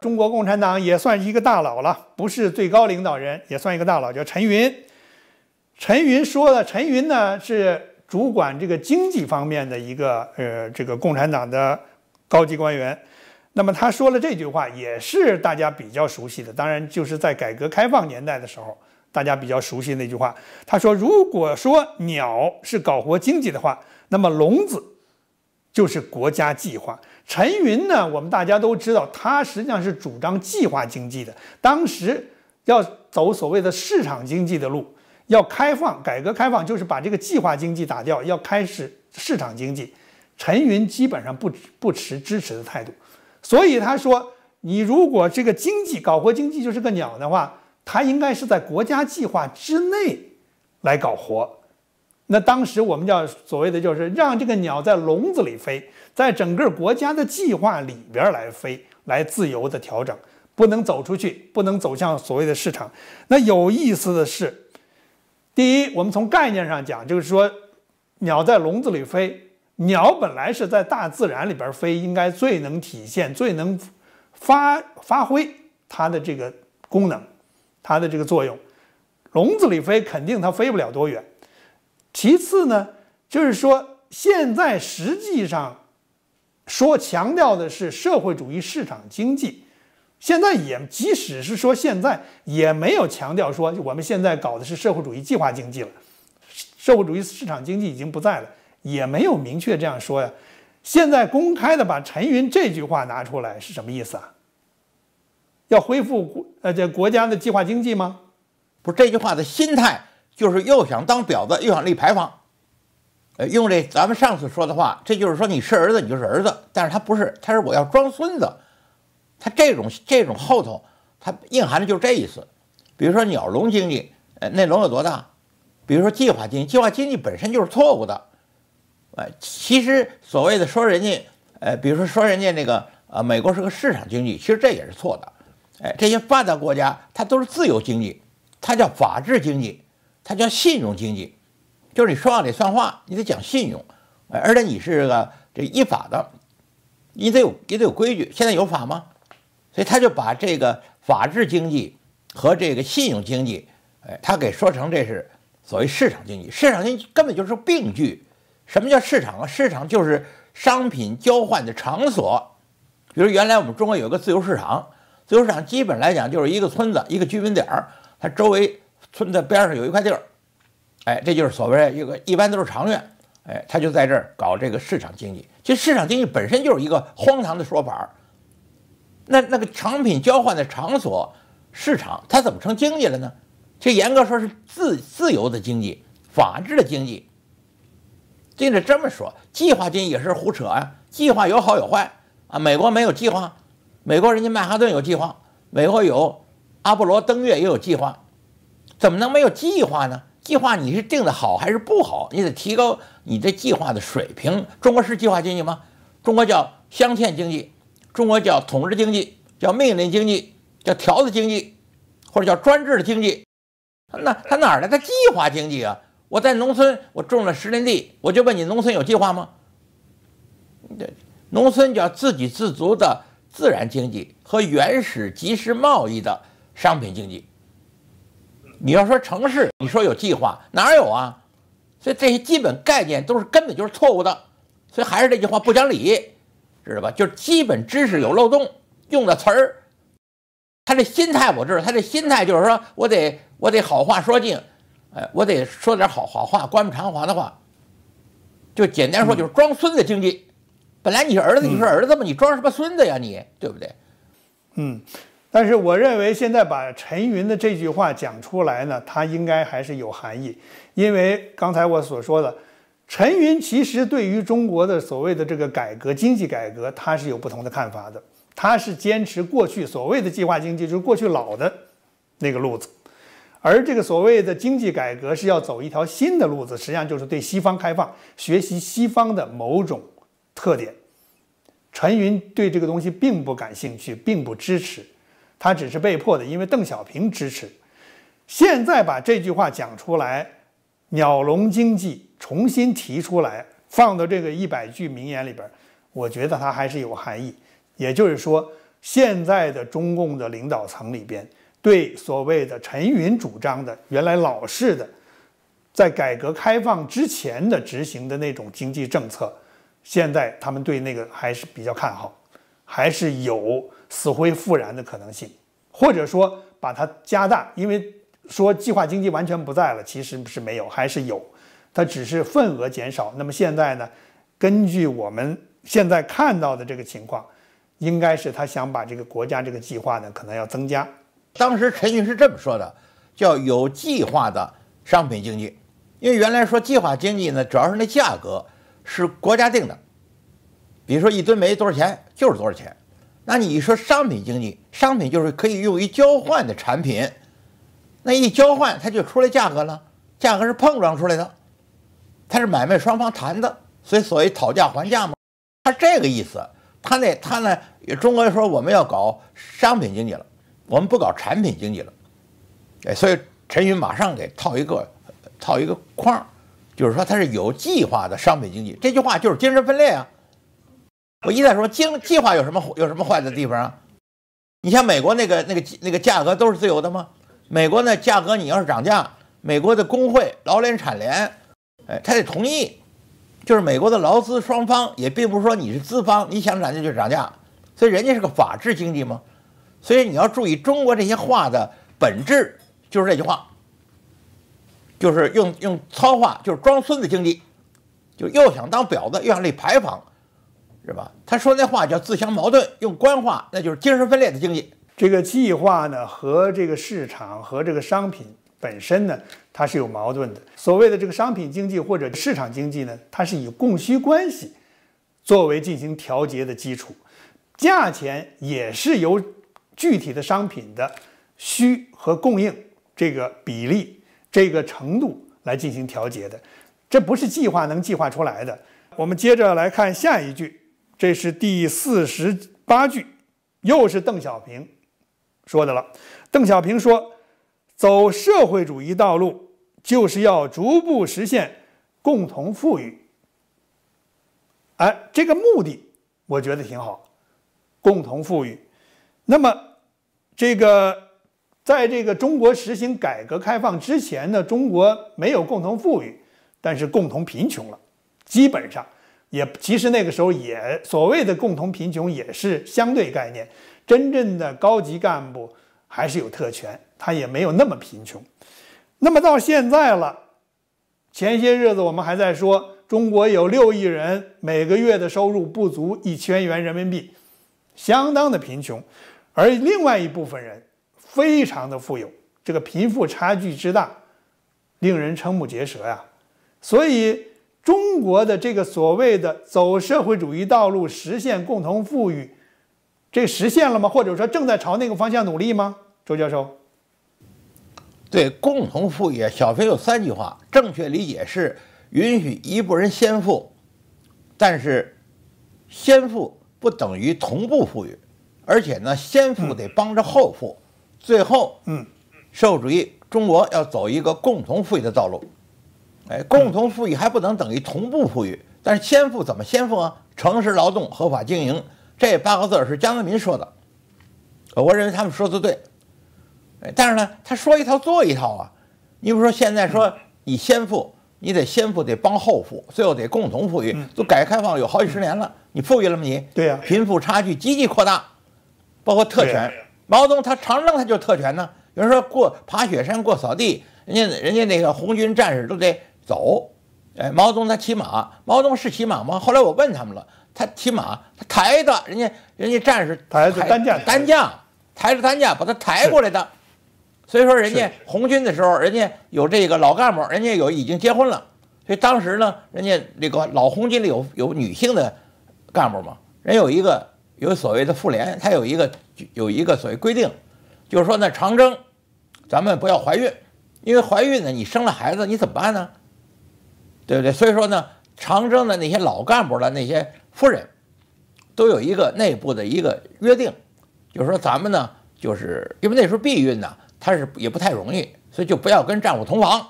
中国共产党也算一个大佬了，不是最高领导人，也算一个大佬，叫陈云。陈云说的，陈云呢是。主管这个经济方面的一个呃，这个共产党的高级官员，那么他说了这句话，也是大家比较熟悉的。当然，就是在改革开放年代的时候，大家比较熟悉那句话。他说：“如果说鸟是搞活经济的话，那么笼子就是国家计划。”陈云呢，我们大家都知道，他实际上是主张计划经济的，当时要走所谓的市场经济的路。要开放，改革开放就是把这个计划经济打掉，要开始市场经济。陈云基本上不不持支持的态度，所以他说：“你如果这个经济搞活，经济就是个鸟的话，它应该是在国家计划之内来搞活。那当时我们叫所谓的就是让这个鸟在笼子里飞，在整个国家的计划里边来飞，来自由的调整，不能走出去，不能走向所谓的市场。那有意思的是。”第一，我们从概念上讲，就是说，鸟在笼子里飞，鸟本来是在大自然里边飞，应该最能体现、最能发发挥它的这个功能，它的这个作用。笼子里飞，肯定它飞不了多远。其次呢，就是说，现在实际上说强调的是社会主义市场经济。现在也，即使是说现在也没有强调说我们现在搞的是社会主义计划经济了，社会主义市场经济已经不在了，也没有明确这样说呀。现在公开的把陈云这句话拿出来是什么意思啊？要恢复呃这国家的计划经济吗？不是这句话的心态，就是又想当婊子又想立牌坊。用这咱们上次说的话，这就是说你是儿子，你就是儿子，但是他不是，他是我要装孙子。它这种这种后头，它蕴含的就是这意思。比如说鸟笼经济，呃，那笼有多大？比如说计划经济，计划经济本身就是错误的。呃，其实所谓的说人家，呃，比如说说人家那个，呃，美国是个市场经济，其实这也是错的。哎，这些发达国家它都是自由经济，它叫法治经济，它叫信用经济，就是你说话得算话，你得讲信用。而且你是个这依法的，你得有也得有规矩。现在有法吗？所以他就把这个法治经济和这个信用经济，哎，他给说成这是所谓市场经济。市场经济根本就是病句。什么叫市场啊？市场就是商品交换的场所。比如原来我们中国有一个自由市场，自由市场基本来讲就是一个村子一个居民点儿，它周围村子边上有一块地儿，哎，这就是所谓一个一般都是长院，哎，他就在这儿搞这个市场经济。其实市场经济本身就是一个荒唐的说法。那那个成品交换的场所市场，它怎么成经济了呢？这严格说是自自由的经济、法治的经济。尽得这么说，计划经济也是胡扯啊！计划有好有坏啊。美国没有计划，美国人家曼哈顿有计划，美国有阿波罗登月也有计划，怎么能没有计划呢？计划你是定的好还是不好？你得提高你这计划的水平。中国是计划经济吗？中国叫镶嵌经济。中国叫统治经济，叫命令经济，叫条子经济，或者叫专制的经济。那他哪来的计划经济啊？我在农村，我种了十年地，我就问你，农村有计划吗？对，农村叫自给自足的自然经济和原始及时贸易的商品经济。你要说城市，你说有计划，哪有啊？所以这些基本概念都是根本就是错误的。所以还是这句话，不讲理。知道吧？就是基本知识有漏洞，用的词儿，他这心态我知道，他这心态就是说我得我得好话说尽，哎，我得说点好好话、冠冕堂皇的话，就简单说就是装孙子经济。本来你是儿子，你是儿子嘛，你装什么孙子呀？你对不对？嗯，但是我认为现在把陈云的这句话讲出来呢，他应该还是有含义，因为刚才我所说的。陈云其实对于中国的所谓的这个改革、经济改革，他是有不同的看法的。他是坚持过去所谓的计划经济，就是过去老的那个路子，而这个所谓的经济改革是要走一条新的路子，实际上就是对西方开放、学习西方的某种特点。陈云对这个东西并不感兴趣，并不支持，他只是被迫的，因为邓小平支持。现在把这句话讲出来：鸟笼经济。重新提出来，放到这个一百句名言里边，我觉得它还是有含义。也就是说，现在的中共的领导层里边，对所谓的陈云主张的原来老式的在改革开放之前的执行的那种经济政策，现在他们对那个还是比较看好，还是有死灰复燃的可能性，或者说把它加大。因为说计划经济完全不在了，其实是没有，还是有。它只是份额减少，那么现在呢？根据我们现在看到的这个情况，应该是他想把这个国家这个计划呢，可能要增加。当时陈云是这么说的，叫有计划的商品经济，因为原来说计划经济呢，主要是那价格是国家定的，比如说一吨煤多少钱就是多少钱。那你一说商品经济，商品就是可以用于交换的产品，那一交换它就出来价格了，价格是碰撞出来的。他是买卖双方谈的，所以所谓讨价还价嘛，他这个意思。他那他呢？中国说我们要搞商品经济了，我们不搞产品经济了。哎，所以陈云马上给套一个套一个框，就是说他是有计划的商品经济。这句话就是精神分裂啊！我一再说，经计划有什么有什么坏的地方啊？你像美国那个那个那个价格都是自由的吗？美国那价格你要是涨价，美国的工会、劳联、产联。哎，他得同意，就是美国的劳资双方也并不是说你是资方，你想涨价就涨价，所以人家是个法治经济嘛，所以你要注意中国这些话的本质就是这句话，就是用用糙话，就是装孙子经济，就又想当婊子又想立牌坊，是吧？他说那话叫自相矛盾，用官话那就是精神分裂的经济。这个计划呢和这个市场和这个商品本身呢。它是有矛盾的。所谓的这个商品经济或者市场经济呢，它是以供需关系作为进行调节的基础，价钱也是由具体的商品的需和供应这个比例、这个程度来进行调节的。这不是计划能计划出来的。我们接着来看下一句，这是第四十八句，又是邓小平说的了。邓小平说：“走社会主义道路。”就是要逐步实现共同富裕，哎，这个目的我觉得挺好，共同富裕。那么，这个在这个中国实行改革开放之前呢，中国没有共同富裕，但是共同贫穷了。基本上也其实那个时候也所谓的共同贫穷也是相对概念，真正的高级干部还是有特权，他也没有那么贫穷。那么到现在了，前些日子我们还在说，中国有六亿人每个月的收入不足一千元人民币，相当的贫穷，而另外一部分人非常的富有，这个贫富差距之大，令人瞠目结舌呀。所以中国的这个所谓的走社会主义道路，实现共同富裕，这实现了吗？或者说正在朝那个方向努力吗？周教授。对共同富裕，小飞有三句话，正确理解是允许一部分人先富，但是先富不等于同步富裕，而且呢，先富得帮着后富，最后，嗯，社会主义中国要走一个共同富裕的道路。哎，共同富裕还不能等于同步富裕，但是先富怎么先富啊？诚实劳动，合法经营，这八个字是江泽民说的，我认为他们说的对。但是呢，他说一套做一套啊！你比如说，现在说你先富，你得先富得帮后富，最后得共同富裕。都改革开放有好几十年了，你富裕了吗？你对呀，贫富差距急剧扩大，包括特权。毛泽东他长征他就特权呢，有人说过爬雪山过草地，人家人家那个红军战士都得走，哎，毛泽东他骑马，毛泽东是骑马吗？后来我问他们了，他骑马，他抬的，人家人家战士抬着担架，担架抬着担架把他抬过来的。所以说，人家红军的时候，人家有这个老干部，人家有已经结婚了。所以当时呢，人家那个老红军里有有女性的干部嘛，人有一个有所谓的妇联，它有一个有一个所谓规定，就是说呢，长征咱们不要怀孕，因为怀孕呢，你生了孩子你怎么办呢？对不对？所以说呢，长征的那些老干部的那些夫人，都有一个内部的一个约定，就是说咱们呢，就是因为那时候避孕呢。他是也不太容易，所以就不要跟丈夫同房，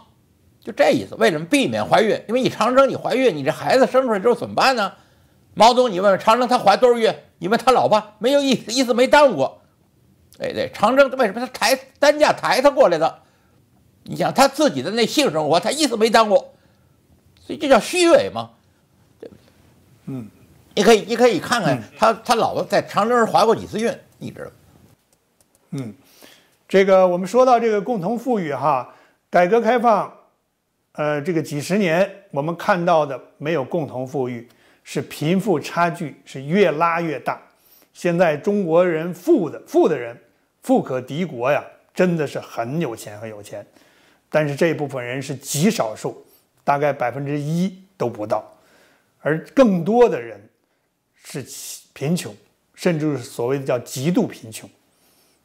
就这意思。为什么避免怀孕？因为你长征你怀孕，你这孩子生出来之后怎么办呢？毛总，你问问长征他怀多少孕？你问他老婆没有一一次没耽误过。哎，对，长征为什么他抬担架抬他过来的？你想他自己的那性生活，他一次没耽误，所以这叫虚伪吗？嗯，你可以你可以看看他他老婆在长征怀过几次孕，你知道？嗯。这个我们说到这个共同富裕哈，改革开放，呃，这个几十年我们看到的没有共同富裕，是贫富差距是越拉越大。现在中国人富的富的人富可敌国呀，真的是很有钱很有钱，但是这部分人是极少数，大概百分之一都不到，而更多的人是贫穷，甚至是所谓的叫极度贫穷，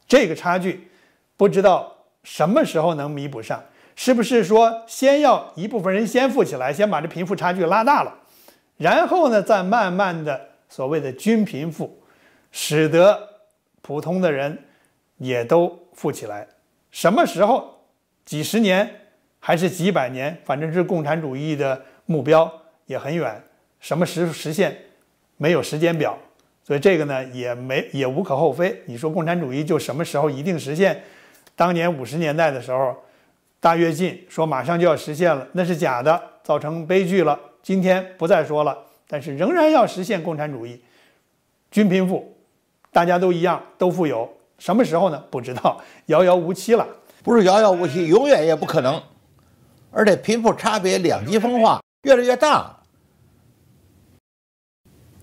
这个差距。不知道什么时候能弥补上，是不是说先要一部分人先富起来，先把这贫富差距拉大了，然后呢再慢慢的所谓的均贫富，使得普通的人也都富起来。什么时候，几十年还是几百年，反正是共产主义的目标也很远，什么时实现没有时间表，所以这个呢也没也无可厚非。你说共产主义就什么时候一定实现？当年五十年代的时候，大跃进说马上就要实现了，那是假的，造成悲剧了。今天不再说了，但是仍然要实现共产主义，均贫富，大家都一样，都富有。什么时候呢？不知道，遥遥无期了。不是遥遥无期，永远也不可能。而且贫富差别两极分化越来越大。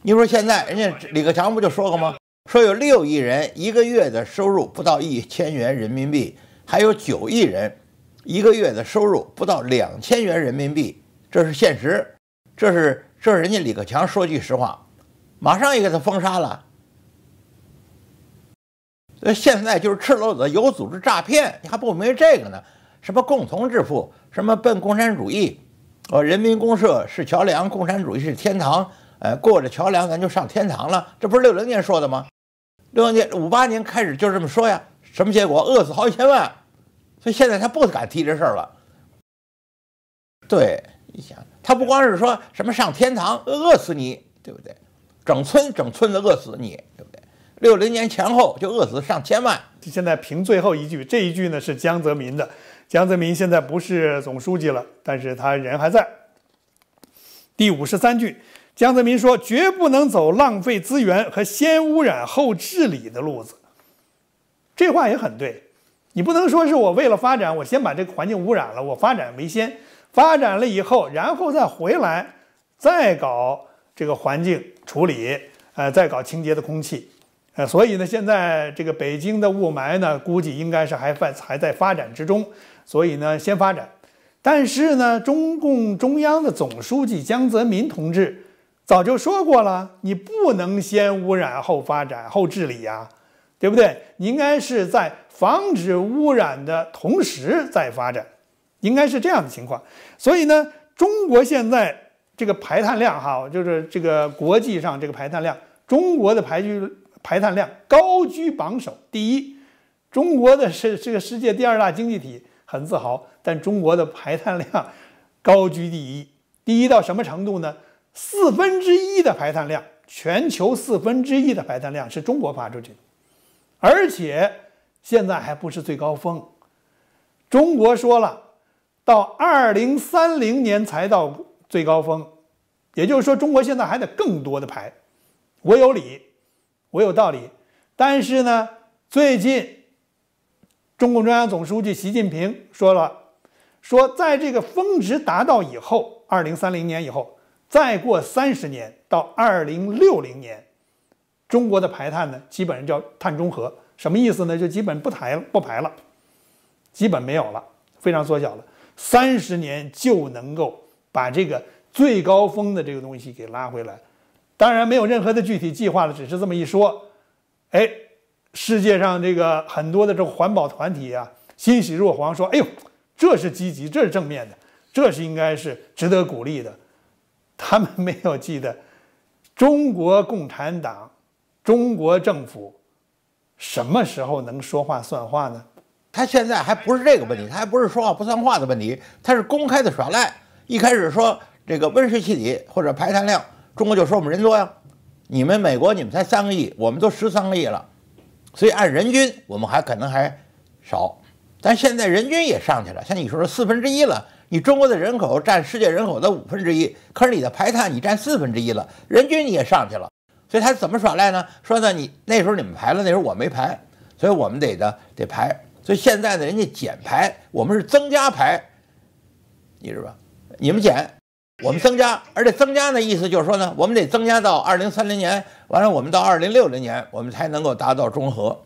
你说现在人家李克强不就说过吗？说有六亿人一个月的收入不到一千元人民币，还有九亿人一个月的收入不到两千元人民币，这是现实，这是这是人家李克强说句实话，马上也给他封杀了。那现在就是赤裸裸的有组织诈骗，你还不明白这个呢？什么共同致富，什么奔共产主义，呃，人民公社是桥梁，共产主义是天堂，呃，过了桥梁咱就上天堂了，这不是六零年说的吗？六零年五八年开始就是这么说呀，什么结果？饿死好几千万，所以现在他不敢提这事儿了。对，你想，他不光是说什么上天堂饿死你，对不对？整村整村子饿死你，对不对？六零年前后就饿死上千万，现在凭最后一句，这一句呢是江泽民的。江泽民现在不是总书记了，但是他人还在。第五十三句。江泽民说：“绝不能走浪费资源和先污染后治理的路子。”这话也很对。你不能说是我为了发展，我先把这个环境污染了，我发展为先，发展了以后，然后再回来再搞这个环境处理，呃，再搞清洁的空气，呃，所以呢，现在这个北京的雾霾呢，估计应该是还在还在发展之中。所以呢，先发展，但是呢，中共中央的总书记江泽民同志。早就说过了，你不能先污染后发展后治理呀，对不对？你应该是在防止污染的同时再发展，应该是这样的情况。所以呢，中国现在这个排碳量哈，就是这个国际上这个排碳量，中国的排居排碳量高居榜首。第一，中国的是这个世界第二大经济体，很自豪，但中国的排碳量高居第一，第一到什么程度呢？四分之一的排碳量，全球四分之一的排碳量是中国发出去的，而且现在还不是最高峰。中国说了，到二零三零年才到最高峰，也就是说，中国现在还得更多的排。我有理，我有道理。但是呢，最近中共中央总书记习近平说了，说在这个峰值达到以后，二零三零年以后。再过三十年，到二零六零年，中国的排碳呢，基本上叫碳中和，什么意思呢？就基本不排了，不排了，基本没有了，非常缩小了。三十年就能够把这个最高峰的这个东西给拉回来，当然没有任何的具体计划了，只是这么一说。哎，世界上这个很多的这个环保团体啊，欣喜若狂，说：“哎呦，这是积极，这是正面的，这是应该是值得鼓励的。”他们没有记得中国共产党、中国政府什么时候能说话算话呢？他现在还不是这个问题，他还不是说话不算话的问题，他是公开的耍赖。一开始说这个温室气体或者排碳量，中国就说我们人多呀，你们美国你们才三个亿，我们都十三个亿了，所以按人均我们还可能还少，但现在人均也上去了，像你说的四分之一了。你中国的人口占世界人口的五分之一，可是你的排碳你占四分之一了，人均你也上去了，所以他怎么耍赖呢？说呢，你那时候你们排了，那时候我没排，所以我们得的得排。所以现在呢，人家减排，我们是增加排，你知道吧？你们减，我们增加，而且增加的意思就是说呢，我们得增加到二零三零年，完了我们到二零六零年我们才能够达到中和。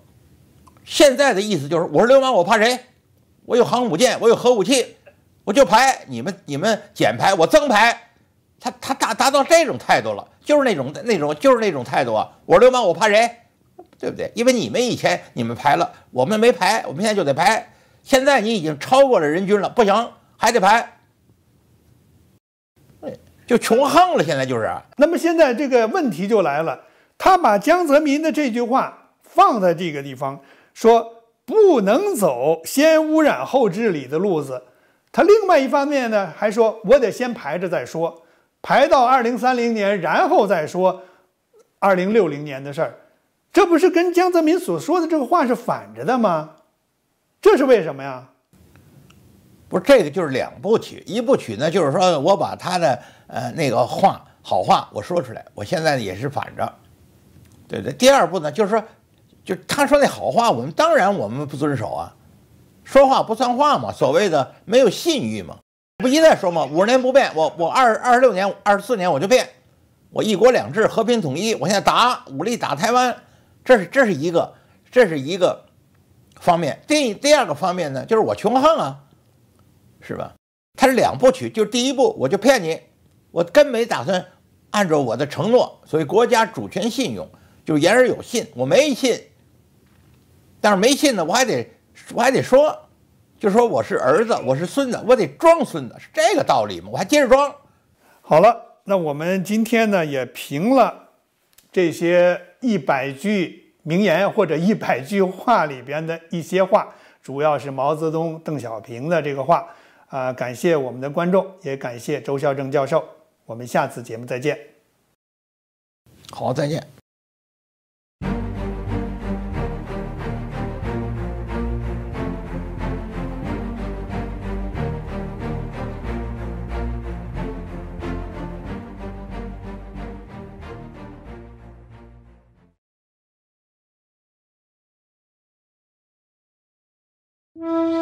现在的意思就是，我是流氓，我怕谁？我有航母舰，我有核武器。我就排你们，你们减排，我增排，他他达达到这种态度了，就是那种那种就是那种态度啊！我流氓，我怕谁，对不对？因为你们以前你们排了，我们没排，我们现在就得排。现在你已经超过了人均了，不行，还得排。就穷横了，现在就是。那么现在这个问题就来了，他把江泽民的这句话放在这个地方，说不能走先污染后治理的路子。他另外一方面呢，还说：“我得先排着再说，排到二零三零年，然后再说二零六零年的事儿。”这不是跟江泽民所说的这个话是反着的吗？这是为什么呀？不是这个，就是两部曲。一部曲呢，就是说我把他的呃那个话好话我说出来。我现在也是反着，对对。第二步呢，就是说，就他说那好话，我们当然我们不遵守啊。说话不算话嘛？所谓的没有信誉嘛？不一再说嘛？五十年不变，我我二二十六年、二十四年我就变，我一国两制、和平统一，我现在打武力打台湾，这是这是一个这是一个方面。第第二个方面呢，就是我穷横啊，是吧？他是两部曲，就是第一步我就骗你，我根本打算按照我的承诺，所谓国家主权信用，就是言而有信，我没信。但是没信呢，我还得我还得说。就说我是儿子，我是孙子，我得装孙子，是这个道理吗？我还接着装。好了，那我们今天呢也评了这些一百句名言或者一百句话里边的一些话，主要是毛泽东、邓小平的这个话。啊，感谢我们的观众，也感谢周孝正教授。我们下次节目再见。好，再见。Mm-hmm. *laughs*